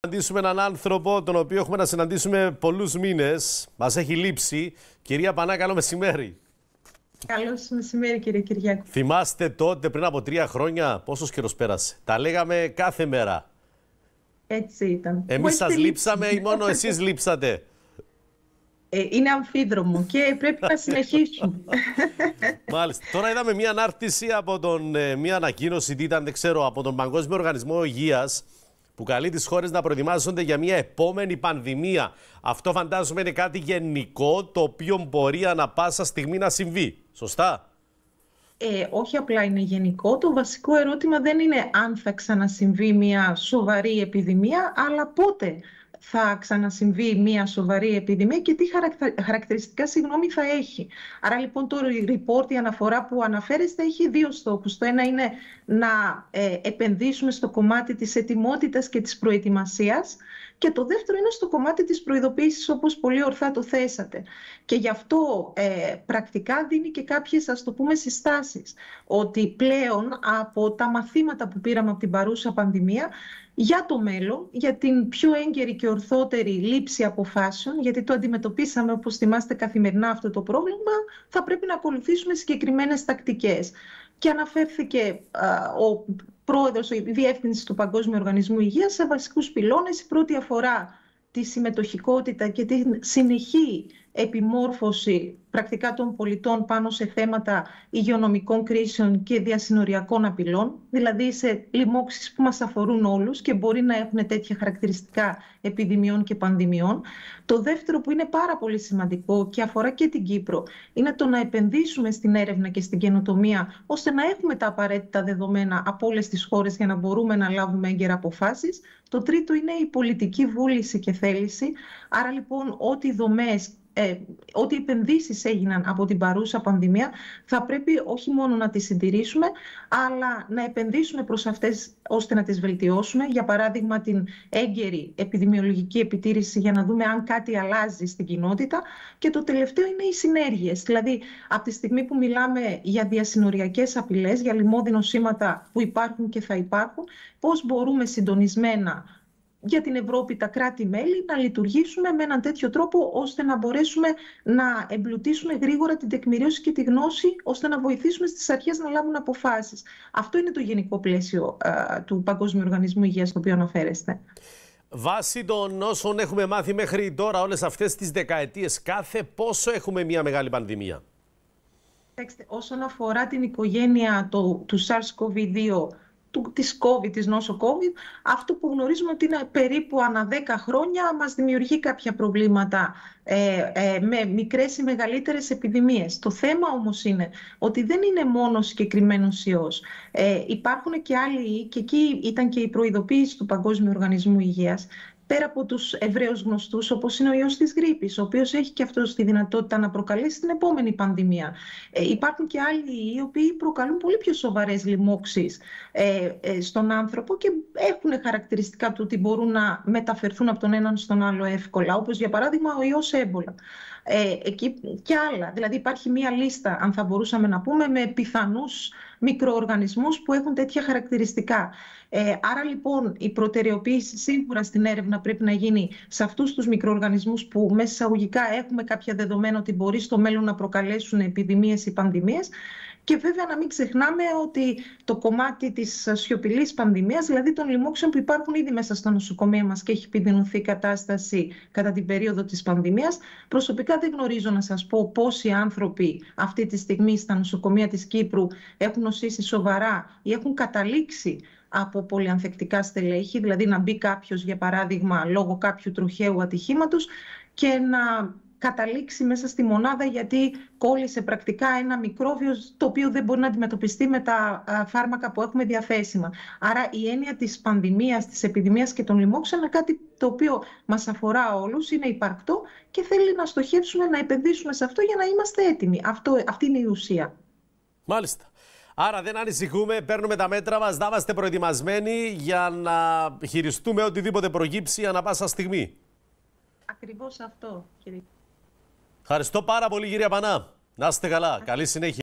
Να συναντήσουμε έναν άνθρωπο τον οποίο έχουμε να συναντήσουμε πολλούς μήνες. Μας έχει λείψει. Κυρία Πανά, καλό μεσημέρι. Καλό μεσημέρι κύριε Κυριάκο. Θυμάστε τότε πριν από τρία χρόνια πόσος καιρός πέρασε. Τα λέγαμε κάθε μέρα. Έτσι ήταν. Εμείς σας λείψαμε ή μόνο εσείς λείψατε. Ε, είναι αμφίδρομο και πρέπει να συνεχίσουμε. Μάλιστα. Τώρα είδαμε μια ανάρτηση από τον, ε, μια ανακοίνωση, τι ήταν, δεν ξέρω, από τον Παγκόσμιο Οργανισμό Υγείας που καλεί τις χώρες να προετοιμάζονται για μια επόμενη πανδημία. Αυτό φαντάζομαι είναι κάτι γενικό το οποίο μπορεί ανα πάσα στιγμή να συμβεί. Σωστά. Ε, όχι απλά είναι γενικό. Το βασικό ερώτημα δεν είναι αν θα ξανασυμβεί μια σοβαρή επιδημία, αλλά πότε θα ξανασυμβεί μια σοβαρή επιδημία και τι χαρακτηριστικά συγγνώμη θα έχει. Άρα λοιπόν το report, η αναφορά που αναφέρεστε έχει δύο στόχους. Το ένα είναι να ε, επενδύσουμε στο κομμάτι της ετοιμότητας και της προετοιμασίας και το δεύτερο είναι στο κομμάτι της προειδοποίησης όπως πολύ ορθά το θέσατε. Και γι' αυτό ε, πρακτικά δίνει και κάποιες ας το πούμε συστάσεις. Ότι πλέον από τα μαθήματα που πήραμε από την παρούσα πανδημία για το μέλλον, για την πιο έγκαιρη και ορθότερη λήψη αποφάσεων, γιατί το αντιμετωπίσαμε όπως θυμάστε καθημερινά αυτό το πρόβλημα, θα πρέπει να ακολουθήσουμε συγκεκριμένες τακτικές και αναφέρθηκε ο πρόεδρος, η διεύθυνση του Παγκόσμιου Οργανισμού Υγείας σε βασικούς πυλώνες. Η πρώτη αφορά τη συμμετοχικότητα και τη συνεχή επιμόρφωση πρακτικά των πολιτών πάνω σε θέματα υγειονομικών κρίσεων και διασυνοριακών απειλών, δηλαδή σε λοιμώξεις που μας αφορούν όλους και μπορεί να έχουν τέτοια χαρακτηριστικά επιδημιών και πανδημιών. Το δεύτερο που είναι πάρα πολύ σημαντικό και αφορά και την Κύπρο είναι το να επενδύσουμε στην έρευνα και στην καινοτομία ώστε να έχουμε τα απαραίτητα δεδομένα από όλες τις χώρες για να μπορούμε να λάβουμε έγκαιρα αποφάσεις. Το τρίτο είναι η πολιτική βούληση και θέληση. Άρα λοιπόν ό,τι δομές ε, ό,τι επενδύσεις έγιναν από την παρούσα πανδημία θα πρέπει όχι μόνο να τις συντηρήσουμε αλλά να επενδύσουμε προς αυτές ώστε να τις βελτιώσουμε. Για παράδειγμα την έγκαιρη επιδημιολογική επιτήρηση για να δούμε αν κάτι αλλάζει στην κοινότητα και το τελευταίο είναι οι συνέργειες. Δηλαδή από τη στιγμή που μιλάμε για διασυνοριακές απειλές, για λοιμόδινο σήματα που υπάρχουν και θα υπάρχουν, πώς μπορούμε συντονισμένα για την Ευρώπη τα κράτη-μέλη να λειτουργήσουμε με έναν τέτοιο τρόπο ώστε να μπορέσουμε να εμπλουτίσουμε γρήγορα την τεκμηρίωση και τη γνώση ώστε να βοηθήσουμε στις αρχές να λάβουν αποφάσεις. Αυτό είναι το γενικό πλαίσιο του Παγκόσμιου Οργανισμού Υγείας στο οποίο αναφέρεστε. Βάσει των όσων έχουμε μάθει μέχρι τώρα όλες αυτές τις δεκαετίες κάθε πόσο έχουμε μια μεγάλη πανδημία. Όσον αφορά την οικογένεια του SARS-CoV-2 του, της COVID, της νόσο COVID, αυτό που γνωρίζουμε ότι είναι περίπου ανά 10 χρόνια μας δημιουργεί κάποια προβλήματα ε, ε, με μικρές ή μεγαλύτερες επιδημίες. Το θέμα όμως είναι ότι δεν είναι μόνο συγκεκριμένος ιός. Ε, υπάρχουν και άλλοι, και εκεί ήταν και η προειδοποίηση του Παγκόσμιου Οργανισμού Υγείας, πέρα από τους ευρέως γνωστούς όπως είναι ο ιός της γρήπης, ο οποίος έχει και αυτός τη δυνατότητα να προκαλέσει την επόμενη πανδημία. Ε, υπάρχουν και άλλοι οι οποίοι προκαλούν πολύ πιο σοβαρές λοιμώξεις ε, ε, στον άνθρωπο και έχουν χαρακτηριστικά του ότι μπορούν να μεταφερθούν από τον έναν στον άλλο εύκολα, όπως για παράδειγμα ο ιός έμπολα. εκεί και άλλα. Δηλαδή υπάρχει μία λίστα, αν θα μπορούσαμε να πούμε, με πιθανούς μικροοργανισμούς που έχουν τέτοια χαρακτηριστικά. Ε, άρα λοιπόν η προτεραιοποίηση σίγουρα στην έρευνα πρέπει να γίνει σε αυτούς τους μικροοργανισμούς που μέσα εισαγωγικά έχουμε κάποια δεδομένα ότι μπορεί στο μέλλον να προκαλέσουν επιδημίες ή πανδημίες και βέβαια να μην ξεχνάμε ότι το κομμάτι της σιωπηλής πανδημίας, δηλαδή των λοιμόξεων που υπάρχουν ήδη μέσα στα νοσοκομεία μας και έχει επιδεινωθεί η κατάσταση κατά την περίοδο της πανδημίας. Προσωπικά δεν γνωρίζω να σας πω πόσοι άνθρωποι αυτή τη στιγμή στα νοσοκομεία της Κύπρου έχουν νοσήσει σοβαρά ή έχουν καταλήξει από πολυανθεκτικά στελέχη, δηλαδή να μπει κάποιος, για παράδειγμα, λόγω κάποιου τροχαίου ατυχήματος και να καταλήξει μέσα στη μονάδα γιατί κόλλησε πρακτικά ένα μικρόβιο το οποίο δεν μπορεί να αντιμετωπιστεί με τα φάρμακα που έχουμε διαθέσιμα. Άρα η έννοια της πανδημίας, της επιδημίας και των λοιμόξεων είναι κάτι το οποίο μας αφορά όλους, είναι υπαρκτό και θέλει να στοχεύσουμε, να επενδύσουμε σε αυτό για να είμαστε έτοιμοι. Αυτό, αυτή είναι η ουσία. Μάλιστα. Άρα δεν ανησυχούμε, παίρνουμε τα μέτρα μας, να είμαστε προετοιμασμένοι για να χειριστούμε οτιδήποτε προγύψει ανα πάσα στιγμή. Ακριβώς αυτό, κύριε Ευχαριστώ πάρα πολύ κυρία Πανά. Να είστε καλά. Καλή συνέχεια.